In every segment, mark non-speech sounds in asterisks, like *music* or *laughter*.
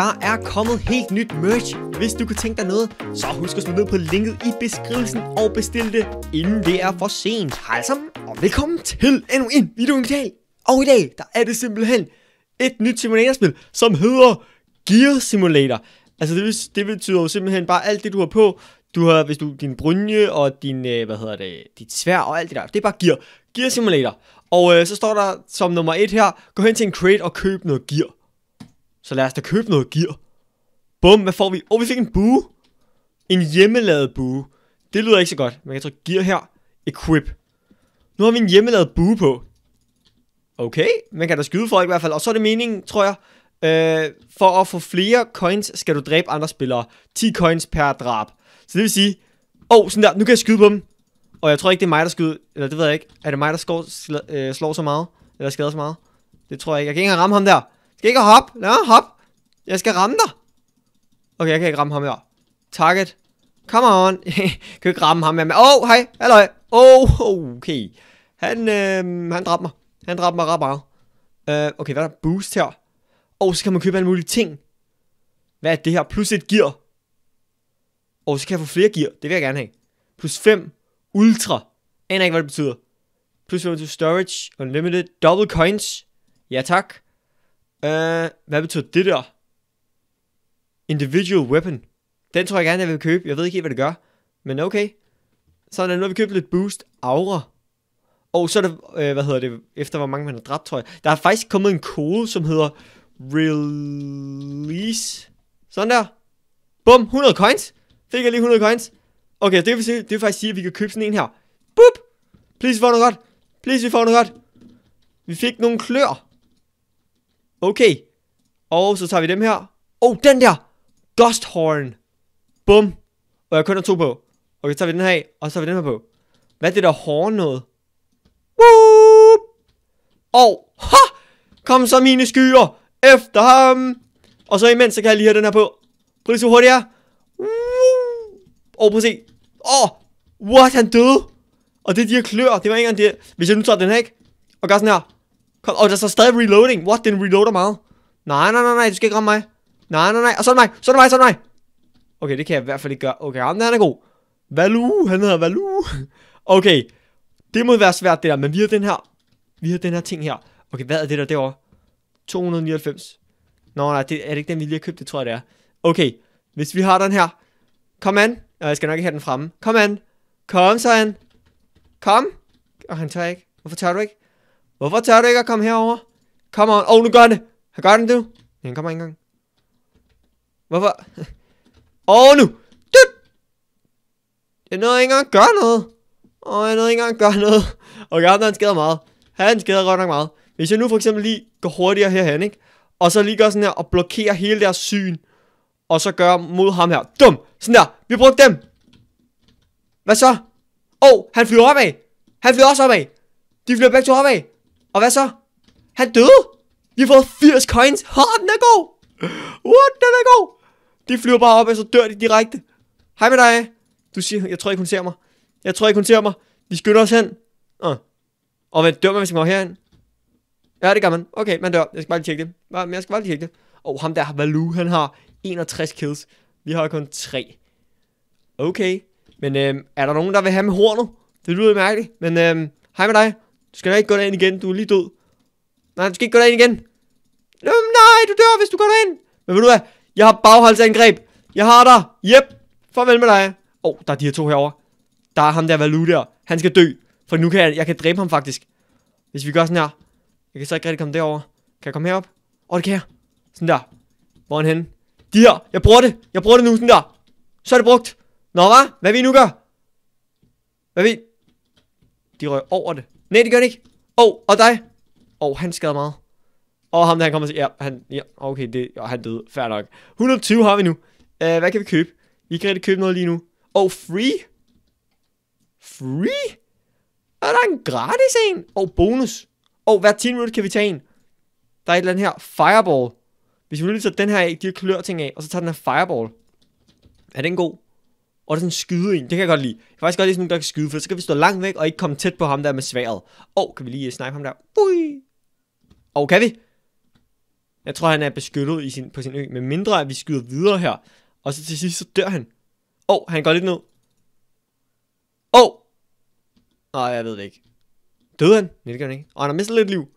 Der er kommet helt nyt merch. Hvis du kunne tænke dig noget, så husk at slå ned på linket i beskrivelsen og bestil det, inden det er for sent. Hej sammen, og velkommen til endnu en video i dag. Og i dag, der er det simpelthen et nyt simulatorspil, som hedder Gear Simulator. Altså det, det betyder jo simpelthen bare alt det, du har på. Du har, hvis du, din brynje og din, øh, hvad hedder det, dit svær og alt det der. Det er bare gear. Gear Simulator. Og øh, så står der som nummer et her, gå hen til en crate og køb noget gear. Så lad os da købe noget gear. Bum, hvad får vi? Åh, oh, vi fik en bue. En hjemmelavet bue. Det lyder ikke så godt. Man kan trykke gear her. Equip. Nu har vi en hjemmelavet bue på. Okay, man kan da skyde folk i hvert fald. Og så er det meningen, tror jeg, øh, for at få flere coins, skal du dræbe andre spillere. 10 coins per drab. Så det vil sige, åh, oh, sådan der, nu kan jeg skyde på dem. Og jeg tror ikke, det er mig, der skyder, eller det ved jeg ikke. Er det mig, der slår, øh, slår så meget? Eller skader så meget? Det tror jeg ikke. Jeg kan ikke engang ramme ham der. Skal ikke hop. mig hop. Jeg skal ramme dig. Okay, jeg kan ikke ramme ham her. Target. Come on. *laughs* kan ikke ramme ham her. Åh, oh, hej. Halløj. Åh, oh, okay. Han, øh, han dræbte mig. Han dræbte mig ret meget. Uh, okay, hvad er der? Boost her. Og oh, så kan man købe alle mulige ting. Hvad er det her? Plus et gear. Og oh, så kan jeg få flere gear. Det vil jeg gerne have. Plus 5. Ultra. Aner ikke, hvad det betyder. Plus 5 til storage. Unlimited. Double coins. Ja tak. Uh, hvad betyder det der? Individual weapon. Den tror jeg gerne, jeg vil købe. Jeg ved ikke helt, hvad det gør. Men okay. Sådan, nu har vi købt lidt boost. Aura. Og så er det, øh, hvad hedder det, efter hvor mange man har dræbt, tror jeg. Der er faktisk kommet en kode, som hedder Release. Sådan der. Bum, 100 coins. Fik jeg lige 100 coins. Okay, det vil, sige, det vil faktisk sige, at vi kan købe sådan en her. Boop. Please, vi får noget godt. Please, vi får noget godt. Vi fik nogle klør. Okay. Og så tager vi dem her. Oh, den der! Ghost Horn. Bum. Og jeg kun har to på. Okay, så tager vi den her af, og så tager vi den her på. Hvad er det der horn noget? Woop! Og, ha! Kom så mine skyer! Efter ham! Og så imens, så kan jeg lige have den her på. Prøv lige så hurtigt jeg Og prøv at se. Åh! Oh, what, han døde! Og det er de her klør, det var ikke engang det. Hvis jeg nu tager den her, ikke? Og gør sådan her. Kom, og oh, der står stadig reloading. What, den reloader meget. Nej, nej, nej, nej, du skal ikke ramme mig. Nej, nej, nej, og så er det mig, så er det mig, så er det mig. Okay, det kan jeg i hvert fald ikke gøre. Okay, ham der, han er god. Valu, han hedder Valu. *laughs* Okay, det må være svært det der, men vi har den her, vi har den her ting her. Okay, hvad er det der derovre? 299. Nå nej, det, er det ikke den, vi lige har købt? Det tror jeg, det er. Okay, hvis vi har den her. Kom an. jeg skal nok ikke have den fremme. Kom an. Kom så han. Kom. Og han tør ikke. Hvorfor tør du ikke? Hvorfor tør du ikke at komme herover? Kom on. oh, nu gør det. Han gør det nu. Ja, han kommer ikke engang. Hvorfor? *laughs* Åh, oh, nu. Dut. Jeg nåede ikke engang at gøre noget. Åh, oh, jeg nåede ikke engang at gøre noget. Okay, ham der, han skader meget. Han skader godt nok meget. Hvis jeg nu for eksempel lige går hurtigere herhen, ikke? Og så lige gør sådan her og blokerer hele deres syn. Og så gør mod ham her. Dum. Sådan der. Vi brugte dem. Hvad så? Åh, oh, han flyver opad. Han flyver også opad. De flyver begge to opad. Og hvad så? Han døde! Vi har fået 80 coins! Ha, oh, den er god! What, den er god! De flyver bare op, og så dør de direkte. Hej med dig. Du siger, jeg tror ikke hun ser mig. Jeg tror ikke hun ser mig. Vi skynder os hen. Uh. Og hvad dør man, hvis man går herhen? Ja, det gør man. Okay, man dør. Jeg skal bare lige tjekke det. Men jeg skal bare lige tjekke det. Og oh, ham der, Valu, han har 61 kills. Vi har kun 3. Okay. Men øhm, er der nogen, der vil have med hornet? Det lyder mærkeligt. Men øhm, hej med dig. Du skal da ikke gå derind igen, du er lige død. Nej, du skal ikke gå derind igen. Jamen, nej, du dør, hvis du går derind. Men ved du hvad? Jeg har bagholdsangreb. Jeg har dig. Jep. Farvel med dig. Åh, oh, der er de her to herovre. Der er ham der Valu der. Han skal dø. For nu kan jeg, jeg kan dræbe ham faktisk. Hvis vi gør sådan her. Jeg kan så ikke rigtig komme derover. Kan jeg komme herop? Åh, oh, det kan jeg. Sådan der. Hvor er han henne? De her. Jeg bruger det. Jeg bruger det nu sådan der. Så er det brugt. Nå, hvad? Hvad vi nu gør? Hvad vi? De røg over det. Nej, det gør det ikke. Åh, oh, og dig. Åh, oh, han skader meget. Og ham der, han kommer til... Ja, han, ja okay, det, ja, han døde. Fair nok. 120 har vi nu. Uh, hvad kan vi købe? Vi kan rigtig købe noget lige nu. Åh, oh, free? Free? Er der en gratis en? Åh, oh, bonus. Åh, oh, hver 10 minutter kan vi tage en. Der er et eller andet her. Fireball. Hvis vi nu lige tager den her af, de her klør ting af, og så tager den her fireball. Er den god? og der sådan skyde ind. Det kan jeg godt lide. Jeg kan faktisk godt lide sådan nogen, der kan skyde, for så kan vi stå langt væk og ikke komme tæt på ham der med sværet. Og kan vi lige snipe ham der? Ui! Og kan vi? Jeg tror, han er beskyttet i sin, på sin ø, med mindre at vi skyder videre her. Og så til sidst, så dør han. Og han går lidt ned. Og! Nej, jeg ved det ikke. Døde han? Nej, det gør han ikke. Og han har mistet lidt liv.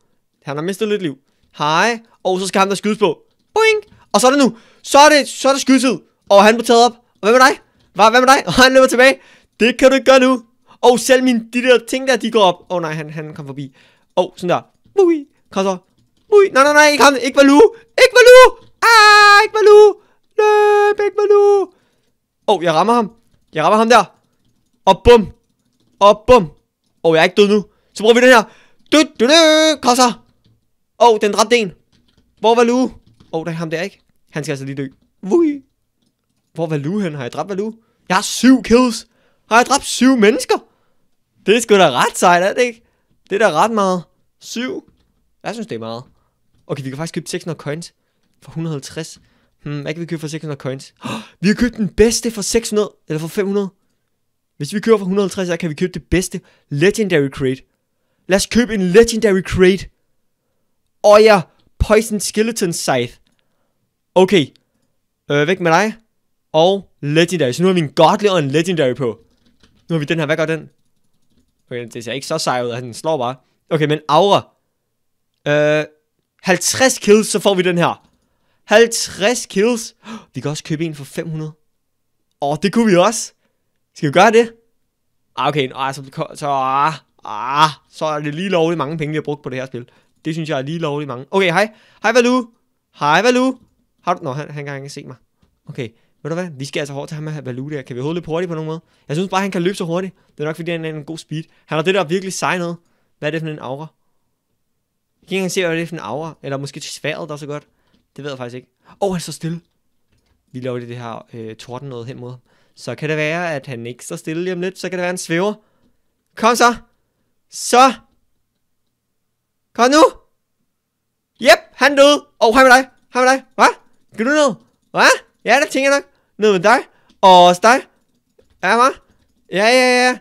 Han har mistet lidt liv. Hej. Og så skal han der skydes på. Boing! Og så er det nu. Så er det, så er det skydetid. Og han blev taget op. Og hvad med dig? Hvad, hvad med dig? Og han løber tilbage. Det kan du ikke gøre nu. Og selv mine, de der ting der, de går op. Åh oh, nej, han, han kom forbi. Åh, oh, sådan der. Mui. Kom så. Mui. Nej, nej, nej, ikke ham. Ikke Valu. Ikke Valu. Ah, ikke Valu. Løb, ikke Valu. Åh, oh, jeg rammer ham. Jeg rammer ham der. Og bum. Og bum. Åh, oh, jeg er ikke død nu. Så prøver vi den her. Du, du, du. Kom så. Åh, oh, den dræbte en. Hvor var Lu? Åh, oh, der er ham der, ikke? Han skal altså lige dø. Vui. Hvor er Valu hen? Har jeg dræbt Valu? Jeg har syv kills. Har jeg dræbt syv mennesker? Det er sgu da ret sejt, er det ikke? Det er da ret meget. Syv? Jeg synes, det er meget. Okay, vi kan faktisk købe 600 coins for 150. Hmm, hvad kan vi købe for 600 coins? Oh, vi har købt den bedste for 600, eller for 500. Hvis vi køber for 150, så kan vi købe det bedste Legendary Crate. Lad os købe en Legendary Crate. Og ja, Poison Skeleton Scythe. Okay, øh, væk med dig og Legendary. Så nu har vi en Godly og en Legendary på. Nu har vi den her. Hvad gør den? Okay, det ser ikke så sej ud, at den slår bare. Okay, men Aura. Øh, 50 kills, så får vi den her. 50 kills. Vi kan også købe en for 500. Åh, oh, det kunne vi også. Skal vi gøre det? Ah, okay. Ah, så, så, ah, ah, så er det lige lovligt mange penge, vi har brugt på det her spil. Det synes jeg er lige lovligt mange. Okay, hej. Hej, Valu. Hej, Valu. Har du... Nå, han, han kan ikke se mig. Okay ved du hvad, vi skal altså hårdt til ham med Valuta. Kan vi holde lidt hurtigt på nogen måde? Jeg synes bare, han kan løbe så hurtigt. Det er nok, fordi han er en god speed. Han har det der virkelig sej noget. Hvad er det for en aura? Jeg kan ikke engang se, hvad det er for en aura. Eller måske sværet, der er så godt. Det ved jeg faktisk ikke. Åh, oh, han så stille. Vi laver det her øh, torden noget hen mod Så kan det være, at han ikke står stille lige om lidt. Så kan det være, at han svæver. Kom så! Så! Kom nu! Jep, han døde. Åh, oh, hej med dig. Hej med dig. Hvad? Kan du noget? Hvad? Ja, det tænker jeg nok. Ned med dig. Og også dig. Ja, hva? Ja, ja, ja.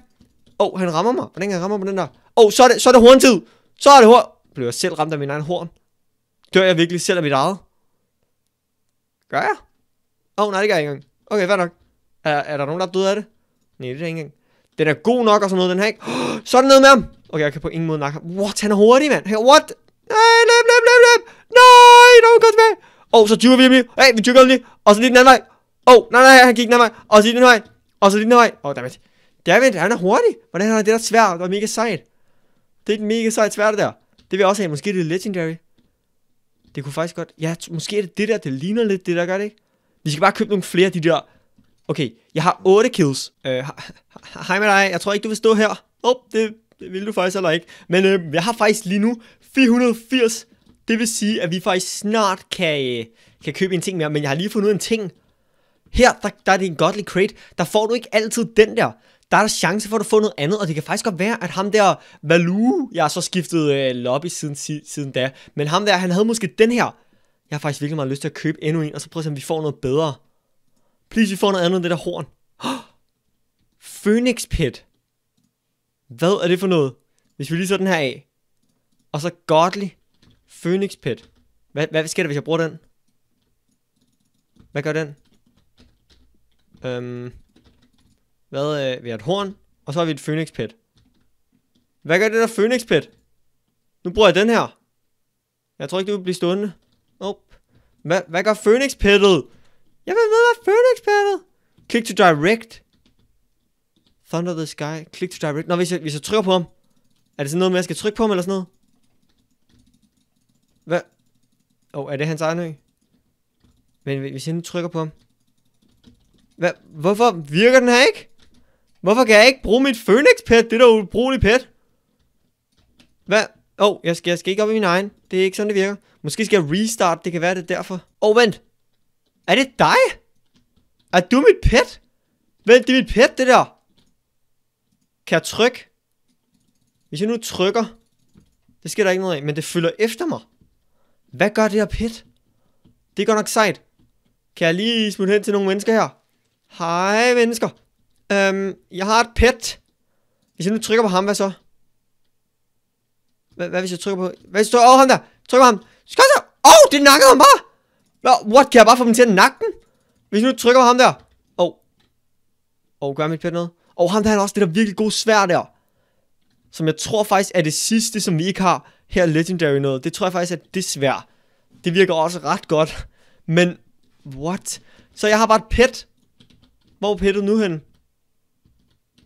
Åh, oh, han rammer mig. Hvordan kan han rammer på den der? Åh, oh, så er det, så er det horntid. Så er det horn. Blev jeg selv ramt af min egen horn? Dør jeg virkelig selv af mit eget? Gør jeg? Åh, oh, nej, det gør jeg ikke engang. Okay, hvad nok. Er, er der nogen, der er død af det? Nej, det er ikke engang. Den er god nok og sådan noget, den her ikke. Oh, *gasps* så er der noget med ham. Okay, jeg kan på ingen måde nakke ham. What, han er hurtig, mand. Hey, what? Nej, løb, løb, løb, løb. Nej, no, gået tilbage. Åh, oh, så dykker vi lige. Hey, vi dykker lige. Og så lige den anden vej. Oh, nej, nej, han gik den vej. Og så lige den vej. Og så lige den vej. Oh, dammit. Dammit, han er hurtig. Hvordan har det der svært Det er mega sejt? Det er et mega sejt svært der. Det vil jeg også have. Måske det er legendary. Det kunne faktisk godt. Ja, måske er det det der. Det ligner lidt det der, gør det ikke? Vi skal bare købe nogle flere af de der. Okay, jeg har 8 kills. Øh, hej med dig. Jeg tror ikke, du vil stå her. Åh, oh, det, det vil du faktisk heller ikke. Men øh, jeg har faktisk lige nu 480. Det vil sige, at vi faktisk snart kan, øh, kan købe en ting mere. Men jeg har lige fundet ud af en ting her, der, der er det en godly crate, der får du ikke altid den der. Der er der chance for, at du får noget andet, og det kan faktisk godt være, at ham der Valu, jeg har så skiftet øh, lobby siden, siden da, men ham der, han havde måske den her. Jeg har faktisk virkelig meget lyst til at købe endnu en, og så prøve at se, om vi får noget bedre. Please, vi får noget andet end det der horn. Phoenix Pit. Hvad er det for noget? Hvis vi lige så den her af. Og så Godly Phoenix Pit. Hvad, hvad sker der, hvis jeg bruger den? Hvad gør den? Øhm, hvad, øh, vi har et horn, og så har vi et phoenix pet. Hvad gør det der phoenix pet? Nu bruger jeg den her. Jeg tror ikke, det vil blive stående. Nope. Hva, hvad gør phoenix pettet? Jeg vil vide, hvad phoenix pettet? Click to direct. Thunder the sky. Click to direct. Nå, hvis jeg, hvis jeg trykker på ham. Er det sådan noget med, at jeg skal trykke på ham eller sådan noget? Hvad? Åh, oh, er det hans egen ø? Men hvis jeg nu trykker på ham. Hva? Hvorfor virker den her ikke? Hvorfor kan jeg ikke bruge mit Phoenix pet? Det er da ubrugeligt pet. Hvad? Åh, oh, jeg skal, jeg skal ikke op i min egen. Det er ikke sådan, det virker. Måske skal jeg restart. Det kan være, det er derfor. Åh, oh, vent. Er det dig? Er du mit pet? Vent, det er mit pet, det der. Kan jeg trykke? Hvis jeg nu trykker, det sker der ikke noget af, men det følger efter mig. Hvad gør det her pet? Det er godt nok sejt. Kan jeg lige smutte hen til nogle mennesker her? Hej mennesker. Øhm, jeg har et pet. Hvis jeg nu trykker på ham, hvad så? Hvad, hvad hvis jeg trykker på... Hvad hvis du... trykker over ham der? Tryk på ham. Skal så! Åh, oh, det nakkede ham bare! Nå, what? Kan jeg bare få dem til at nakke den? Hvis jeg nu trykker på ham der. Åh. Oh. Åh, oh, gør mit pet noget? Og oh, ham der han har også det der virkelig gode svær der. Som jeg tror faktisk er det sidste, som vi ikke har her Legendary noget. Det tror jeg faktisk er det svær. Det virker også ret godt. Men, what? Så jeg har bare et pet, hvor er Pettet nu hen?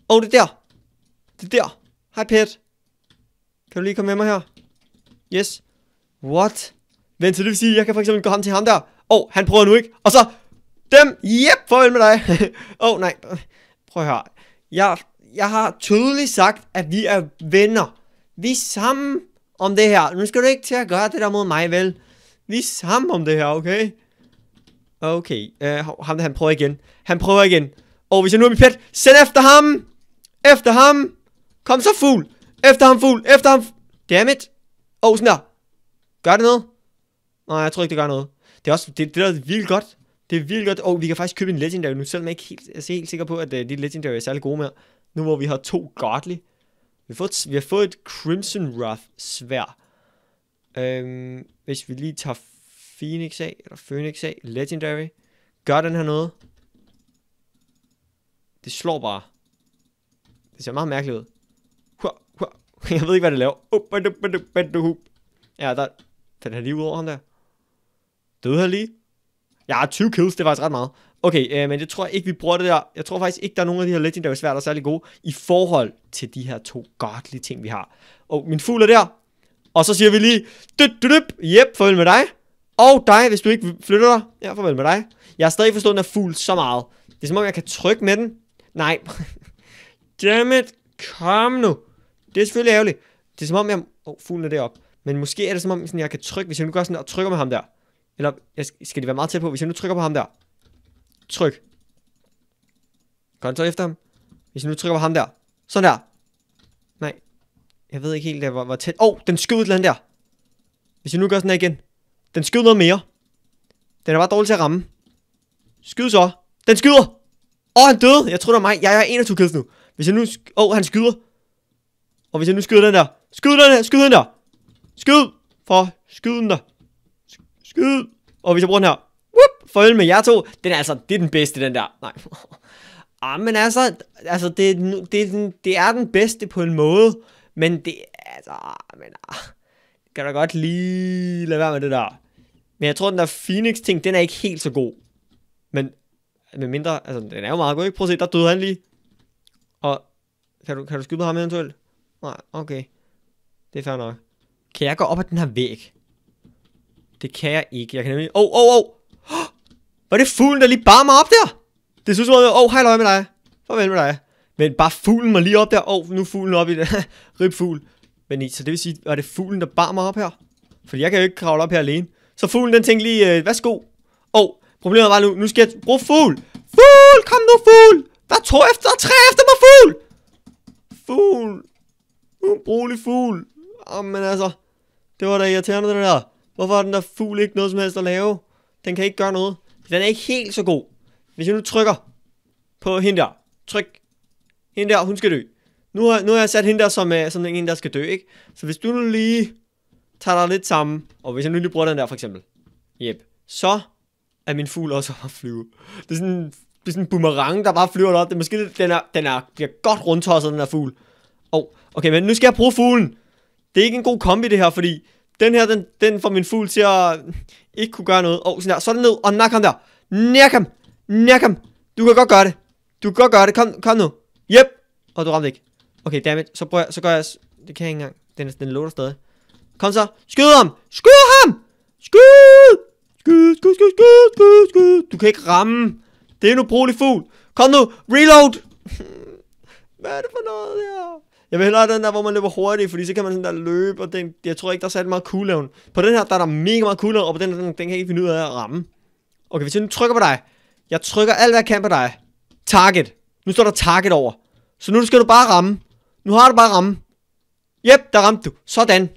Åh, oh, det er der. Det er der. Hej, Pet. Kan du lige komme med mig her? Yes. What? Vent, så det vil sige, at jeg kan for eksempel gå ham til ham der. Åh, oh, han prøver nu ikke. Og så dem. Yep, farvel med dig. *laughs* Åh, oh, nej. Prøv at høre. Jeg, jeg har tydeligt sagt, at vi er venner. Vi er sammen om det her. Nu skal du ikke til at gøre det der mod mig, vel? Vi er sammen om det her, okay? Okay, uh, ham der, han prøver igen. Han prøver igen. Og hvis jeg nu er min pet, send efter ham! Efter ham! Kom så, fugl! Efter ham, fugl! Efter ham! it! Og oh, sådan der. Gør det noget? Nej, jeg tror ikke, det gør noget. Det er også, det, det der er vildt godt. Det er vildt godt. Og oh, vi kan faktisk købe en Legendary nu, selvom jeg ikke helt, altså, jeg er helt sikker på, at uh, de Legendary er særlig gode med. Nu hvor vi har to Godly. Vi har fået, vi har fået et Crimson Wrath svær. Øhm, hvis vi lige tager Phoenix af, eller Phoenix af, Legendary. Gør den her noget? Det slår bare. Det ser meget mærkeligt ud. Jeg ved ikke, hvad det laver. Ja, der... Den her lige ud over ham der. Døde han lige? Ja, 20 kills, det var faktisk ret meget. Okay, øh, men det tror jeg ikke, vi bruger det der. Jeg tror faktisk ikke, der er nogen af de her legendary der er særlig gode i forhold til de her to godlige ting, vi har. Og min fugl er der. Og så siger vi lige, dyt, dyt, dyt. Yep, følg med dig. Og dig, hvis du ikke flytter dig. Ja, farvel med dig. Jeg har stadig forstået den her fugl så meget. Det er som om, jeg kan trykke med den. Nej. *laughs* Damn it. kom nu. Det er selvfølgelig ærgerligt. Det er som om, jeg... Åh, oh, fuglen er deroppe. Men måske er det som om, sådan, jeg kan trykke, hvis jeg nu gør sådan og trykker med ham der. Eller jeg skal det være meget tæt på, hvis jeg nu trykker på ham der. Tryk. Kan du efter ham? Hvis jeg nu trykker på ham der. Sådan der. Nej. Jeg ved ikke helt, der, hvor, hvor tæt. Åh, oh, den skød den der. Hvis jeg nu gør sådan der igen. Den skyder noget mere. Den er bare dårlig til at ramme. Skyd så. Den skyder. Åh, oh, han døde. Jeg tror det var mig. Jeg er 21 kills nu. Hvis jeg nu... Åh, oh, han skyder. Og hvis jeg nu skyder den der. Skyd den der. Skyd den der. Skyd. For skyd den der. Skyd. Og hvis jeg bruger den her. Whoop. For øl med jer to. Den er altså... Det er den bedste, den der. Nej. *laughs* ah, men altså... Altså, det, det, er den, det er den bedste på en måde. Men det... Altså... Ah, men... Ah, kan du godt lige lade være med det der. Men jeg tror, den der Phoenix-ting, den er ikke helt så god. Men med mindre, altså den er jo meget god, ikke? Prøv at se, der døde han lige. Og kan du, kan du skyde på ham eventuelt? Nej, okay. Det er fair nok. Kan jeg gå op ad den her væg? Det kan jeg ikke. Jeg kan nemlig... Åh, oh, åh, oh, åh! Oh. Var det fuglen, der lige bar mig op der? Det synes jeg, åh, oh, hej løj med dig. Farvel med dig. Men bare fuglen mig lige op der. Åh, oh, nu er fuglen op i det. *laughs* Rip fugl. Men så det vil sige, var det fuglen, der bar mig op her? Fordi jeg kan jo ikke kravle op her alene. Så fuglen den tænkte lige, øh, værsgo. Og problemet var nu, nu skal jeg bruge fugl. Fugl, kom nu fugl. Der er to efter, der er tre efter mig fugl. Fugl. Ubrugelig fugl. Jamen altså, det var da irriterende det der. Hvorfor er den der fugl ikke noget som helst at lave? Den kan ikke gøre noget. Den er ikke helt så god. Hvis jeg nu trykker på hende der. Tryk. Hende der, hun skal dø. Nu har, nu har jeg sat hende der som, uh, som en, der skal dø, ikke? Så hvis du nu lige tager dig lidt sammen, og hvis jeg nu lige bruger den der for eksempel, yep, så er min fugl også at flyve. Det er sådan, det er sådan en boomerang, der bare flyver op. Det er måske lidt, den, er, den er, bliver godt rundtosset, den her fugl. Oh, okay, men nu skal jeg bruge fuglen. Det er ikke en god kombi det her, fordi den her, den, den får min fugl til at ikke kunne gøre noget. Oh, sådan der, den ned, og nak ham der. Nak ham, nak ham. Du kan godt gøre det. Du kan godt gøre det, kom, kom nu. Yep. Og oh, du ramte ikke. Okay, dammit, så prøver jeg, så gør jeg, det kan jeg ikke engang. Den, den låter stadig. Kom så. Skyd ham. Skyd ham. Skyd. Skyd, skyd, skyd, skyd, skyd, skyd. Du kan ikke ramme. Det er en brugelig fugl. Kom nu. Reload. *laughs* Hvad er det for noget her? Jeg vil hellere den der, hvor man løber hurtigt, fordi så kan man sådan der løbe, og den, jeg tror ikke, der er særlig meget cooldown. På den her, der er der mega meget cooldown, og på den her, den, den kan ikke finde ud af at ramme. Okay, hvis jeg nu trykker på dig. Jeg trykker alt, hvad jeg kan på dig. Target. Nu står der target over. Så nu skal du bare ramme. Nu har du bare ramme. Jep, der ramte du. Sådan.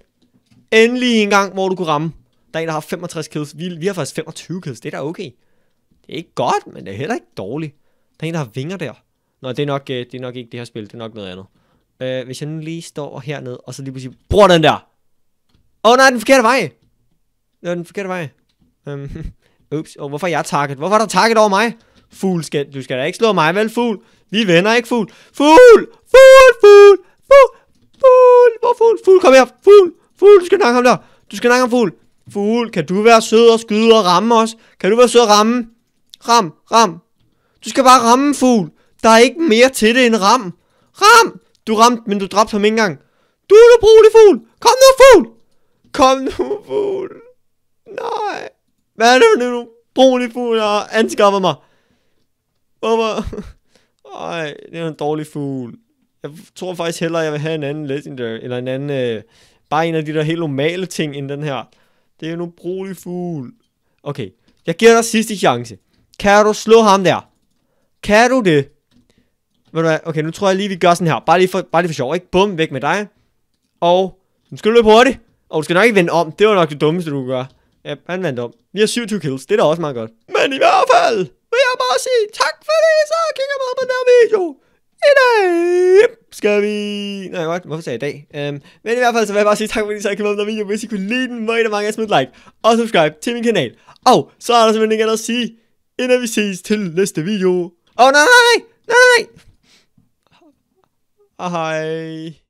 Endelig en gang, hvor du kunne ramme. Der er en, der har 65 kills. Vi, vi har faktisk 25 kills. Det er da okay. Det er ikke godt, men det er heller ikke dårligt. Der er en, der har vinger der. Nå, det er nok, øh, det er nok ikke det her spil. Det er nok noget andet. Øh, hvis jeg nu lige står hernede, og så lige pludselig bruger den der. Åh oh, nej, den forkerte vej. Det var den forkerte vej. Øhm, *laughs* ups, ups, oh, hvorfor er jeg target? Hvorfor er der target over mig? Fugl, skal, du skal da ikke slå mig, vel fugl? Vi vender ikke fugl. Fugl! Fugl! Fugl! Fugl! Fugl! Hvor fugl? Fugl, kom her! Fugl! Fugl, du skal nakke ham der. Du skal nakke ham, fugl. Fugl, kan du være sød og skyde og ramme os? Kan du være sød og ramme? Ram, ram. Du skal bare ramme, fugl. Der er ikke mere til det end ram. Ram! Du ramte, men du dræbte ham ikke engang. Du er en brugelig fugl. Kom nu, fugl. Kom nu, fugl. Nej. Hvad er det nu, brugelig fugl, jeg har anskaffet mig? Hvorfor? Ej, det er en dårlig fugl. Jeg tror faktisk hellere, jeg vil have en anden legendary, eller en anden øh, Bare en af de der helt normale ting end den her. Det er en ubrugelig fugl. Okay, jeg giver dig sidste chance. Kan du slå ham der? Kan du det? Ved du Okay, nu tror jeg lige, vi gør sådan her. Bare lige for, bare lige for sjov, ikke? Bum, væk med dig. Og nu skal du løbe hurtigt. Og du skal nok ikke vende om. Det var nok det dummeste, du kunne gøre. Ja, han vandt om. Vi har 27 kills. Det er da også meget godt. Men i hvert fald vil jeg bare sige tak for det, så kigger meget på den her video. I dag skal vi... Nej, godt. Hvorfor sagde jeg i dag? Um, men i hvert fald, så vil jeg bare sige tak, fordi I så kom med den video. Hvis I kunne lide den, må I da mange smidt like og subscribe til min kanal. Og så er der simpelthen ikke andet at sige, inden vi ses til næste video. Åh, oh, nej, nej, nej, nej, nej. Hej.